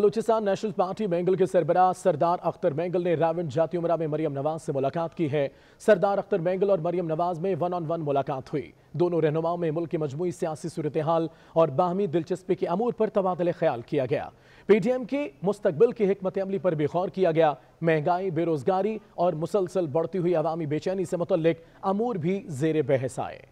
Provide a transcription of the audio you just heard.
Balochistan national party mangle के सरबरा सरदार Akhtar mangle ने रावण जाति उमरा में मरियम नवाज से मुलाकात की है सरदार अख्तर मैंगल और मरियम नवाज में वन ऑन वन मुलाकात हुई दोनों रहनुमाओं में मुल्क की मजमू सियासी सूरत हाल और बाहमी दिलचस्पी के अमूर पर तबादले ख्याल किया गया पीटीएम के मुस्तबिल की हमत अमली पर भी गौर किया गया महंगाई बेरोजगारी और मुसलसल बढ़ती हुई अवामी बेचैनी से मुतल अमूर भी जेर बहस आए